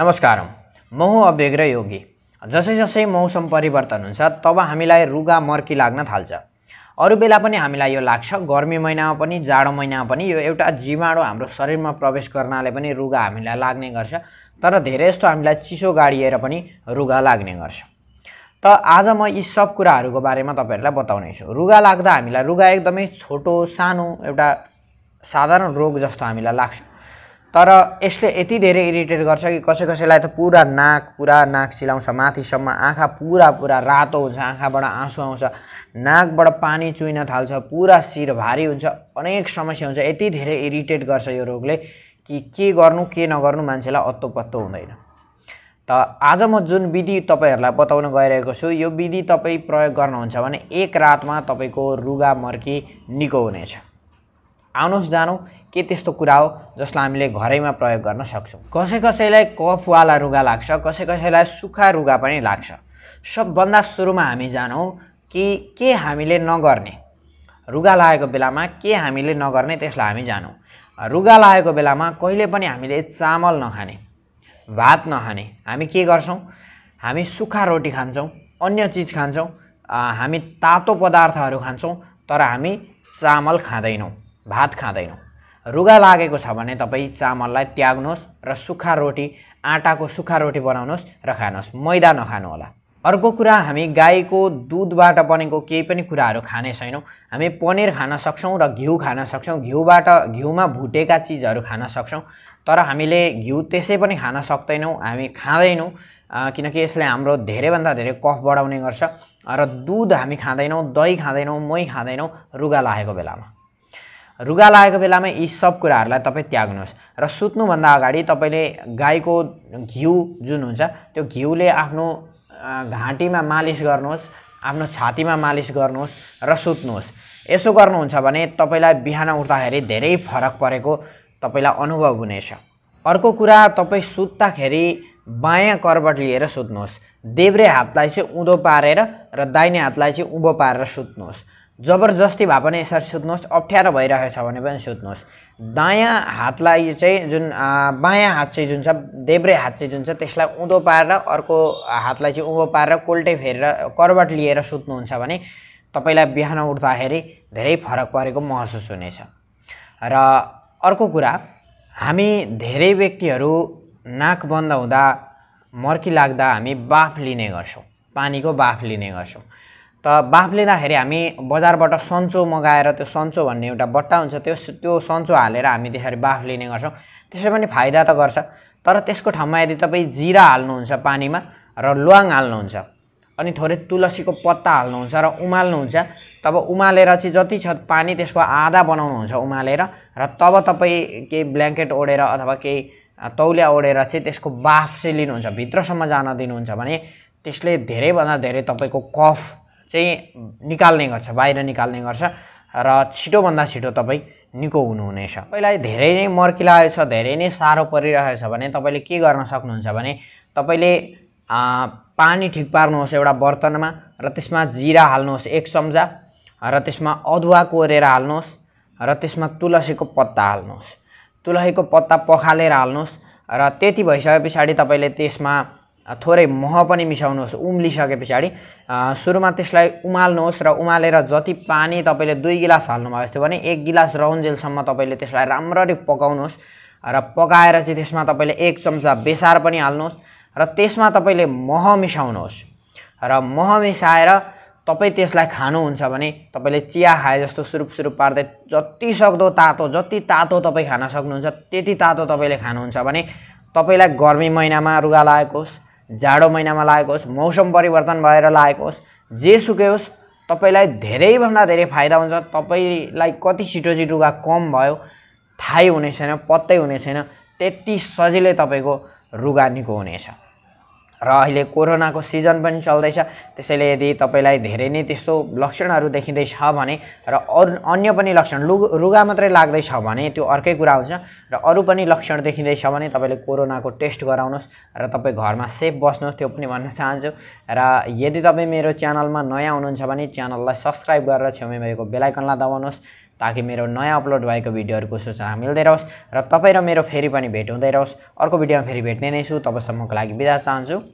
नमस्कार महु अबेग्र योगी जसै जसै मौसम परिवर्तन हुन्छ तब हामीलाई रुगा मर्की लाग्न थाल्छ अरू बेला पनि हामीलाई यो लाग्छ गर्मी महिनामा पनि जाडो महिनामा पनि यो एउटा जीवाणु हाम्रो शरीरमा प्रवेश गर्नाले पनि रुगा हामीलाई लाग्ने गर्छ तर धेरै जस्तो हामीलाई चिसो गाडिएर पनि रुगा लाग्ने गर्छ त आज म यी सब कुराहरूको बारेमा तपाईँहरूलाई छु रुगा लाग्दा हामीलाई रुगा एकदमै छोटो सानो एउटा साधारण रोग जस्तो हामीलाई लाग्छ तर यसले यति धेरै इरिटेट गर्छ कि कसै कसैलाई त पुरा नाक पुरा नाक सिलाउँछ माथिसम्म आँखा पुरा पुरा रातो हुन्छ आँखाबाट आँसु आउँछ नाकबाट पानी चुहिन थाल्छ पुरा शिर भारी हुन्छ अनेक समस्या हुन्छ यति धेरै इरिटेट गर्छ यो रोगले कि के गर्नु के नगर्नु मान्छेलाई अत्तो हुँदैन त आज म जुन विधि तपाईँहरूलाई बताउन गइरहेको छु यो विधि तपाईँ प्रयोग गर्नुहुन्छ भने एक रातमा तपाईँको रुगा मर्की निको हुनेछ आउनुहोस् जानौँ के त्यस्तो कुरा हो जसलाई हामीले घरैमा प्रयोग गर्न सक्छौँ कसै कसैलाई कफवाला रुगा लाग्छ कसै कसैलाई सुक्खा रुगा पनि लाग्छ सबभन्दा सुरुमा हामी जानौँ कि के हामीले नगर्ने रुगा लागेको बेलामा के हामीले नगर्ने त्यसलाई हामी जानौँ रुगा लागेको बेलामा कहिले पनि हामीले चामल नखाने भात नखाने हामी के गर्छौँ हामी सुक्खा रोटी खान्छौँ अन्य चिज खान्छौँ हामी तातो पदार्थहरू खान्छौँ तर हामी चामल खाँदैनौँ भात खाँदैनौँ रुगा लागेको छ भने तपाईँ चामललाई त्याग्नुहोस् र सुक्खा रोटी आँटाको सुक्खा रोटी बनाउनुहोस् र खानुहोस् मैदा नखानु होला अर्को कुरा हामी गाईको दुधबाट बनेको केही पनि कुराहरू खाने छैनौँ हामी पनिर खान सक्छौँ र घिउ खान सक्छौँ घिउबाट घिउमा भुटेका चिजहरू खान सक्छौँ तर हामीले घिउ त्यसै पनि खान सक्दैनौँ हामी खाँदैनौँ किनकि यसले हाम्रो धेरैभन्दा धेरै कफ बढाउने गर्छ र दुध हामी खाँदैनौँ दही खाँदैनौँ मही खाँदैनौँ रुगा लागेको बेलामा रुगा लागेको बेलामा यी सब कुराहरूलाई तपाईँ त्याग्नुहोस् र सुत्नुभन्दा अगाडि तपाईँले गाईको घिउ जुन हुन्छ त्यो घिउले आफ्नो घाँटीमा मालिस गर्नुहोस् आफ्नो छातीमा मालिस गर्नुहोस् र सुत्नुहोस् यसो गर्नुहुन्छ भने तपाईँलाई बिहान उठ्दाखेरि धेरै फरक परेको तपाईँलाई अनुभव हुनेछ अर्को कुरा तपाईँ सुत्दाखेरि बायाँ करबट लिएर सुत्नुहोस् देब्रे हातलाई चाहिँ उँधो पारेर र दाहिने हातलाई चाहिँ उँभो पारेर सुत्नुहोस् जबरजस्ती भए पनि यसरी सुत्नुहोस् अप्ठ्यारो भइरहेछ भने पनि सुत्नुहोस् दायाँ हातलाई चाहिँ जुन बायाँ हात चाहिँ जुन छ देब्रे हात चाहिँ जुन छ त्यसलाई उँधो पारेर अर्को हातलाई चाहिँ उँभो पारेर कोल्टे फेरेर करवट लिएर सुत्नुहुन्छ भने तपाईँलाई बिहान उठ्दाखेरि धेरै फरक परेको महसुस हुनेछ र अर्को कुरा हामी धेरै व्यक्तिहरू नाक बन्द हुँदा मर्की लाग्दा हामी बाफ लिने गर्छौँ पानीको बाफ लिने गर्छौँ त बाफ लिँदाखेरि हामी बजारबाट सन्चो मगाएर त्यो सन्चो भन्ने एउटा बट्टा हुन्छ त्यो त्यो सन्चो हालेर हामी त्यसरी बाफ लिने गर्छौँ त्यसै पनि फाइदा त गर्छ तर त्यसको ठाउँमा यदि तपाईँ जिरा हाल्नुहुन्छ पानीमा र ल्वाङ हाल्नुहुन्छ अनि थोरै तुलसीको पत्ता हाल्नुहुन्छ र उमाल्नुहुन्छ तब उमालेर चाहिँ जति छ पानी त्यसको आधा बनाउनुहुन्छ उमालेर र तब तपाईँ केही ब्ल्याङ्केट ओढेर अथवा केही तौलिया ओढेर चाहिँ त्यसको बाफ चाहिँ लिनुहुन्छ भित्रसम्म जान दिनुहुन्छ भने त्यसले धेरैभन्दा धेरै तपाईँको कफ चाहिँ निकाल्ने गर्छ बाहिर निकाल्ने गर्छ र छिटोभन्दा छिटो तपाईँ निको हुनुहुनेछ तपाईँलाई धेरै नै छ धेरै नै साह्रो परिरहेछ भने तपाईँले के गर्न सक्नुहुन्छ भने तपाईँले पानी ठिक पार्नुहोस् एउटा बर्तनमा र त्यसमा जिरा हाल्नुहोस् एक चम्चा र त्यसमा अदुवा कोरेर हाल्नुहोस् र त्यसमा तुलसीको पत्ता हाल्नुहोस् तुलसीको पत्ता पखालेर हाल्नुहोस् र त्यति भइसके पछाडि तपाईँले त्यसमा थोरै मह पनि मिसाउनुहोस् उम्लिसके पछाडि सुरुमा त्यसलाई उमाल्नुहोस् र उमालेर जति पानी तपाईँले दुई गिलास हाल्नुभएको थियो भने एक गिलास रहन्जेलसम्म तपाईँले त्यसलाई राम्ररी पकाउनुहोस् र पकाएर चाहिँ त्यसमा तपाईँले एक चम्चा बेसार पनि हाल्नुहोस् र त्यसमा तपाईँले मह मिसाउनुहोस् र मह मिसाएर तपाईँ त्यसलाई खानुहुन्छ भने तपाईँले चिया खाए जस्तो सुरुप सुरुप पार्दै जति सक्दो तातो जति तातो तपाईँ खान सक्नुहुन्छ त्यति तातो तपाईँले खानुहुन्छ भने तपाईँलाई गर्मी महिनामा रुगा लागेको होस् जाडो महिनामा लागेको होस् मौसम परिवर्तन भएर लागेको होस् जे सुकै होस् तपाईँलाई धेरैभन्दा धेरै फाइदा हुन्छ तपाईँलाई कति छिटो रुगा कम भयो थाहै हुने छैन पत्तै हुने छैन त्यति सजिलै तपाईँको रुगा निको हुनेछ र अहिले कोरोनाको सिजन पनि चल्दैछ त्यसैले यदि तपाईँलाई धेरै नै त्यस्तो लक्षणहरू देखिँदैछ भने र अरू अन्य पनि लक्षण लु रुगा मात्रै लाग्दैछ भने त्यो अर्कै कुरा हुन्छ र अरू पनि लक्षण देखिँदैछ भने तपाईँले कोरोनाको टेस्ट गराउनुहोस् र तपाईँ घरमा सेफ बस्नुहोस् त्यो पनि भन्न चाहन्छु र यदि तपाईँ मेरो च्यानलमा नयाँ हुनुहुन्छ भने च्यानललाई सब्सक्राइब गरेर छेउमै भएको बेलायकनलाई दबाउनुहोस् ताकि मेरो नयाँ अपलोड भएको भिडियोहरूको सूचना मिल्दै रहोस् र तपाईँ र मेरो फेरि पनि भेट हुँदै रहोस् अर्को भिडियोमा फेरि भेट्ने नै छु तबसम्मको लागि बिदा चाहन्छु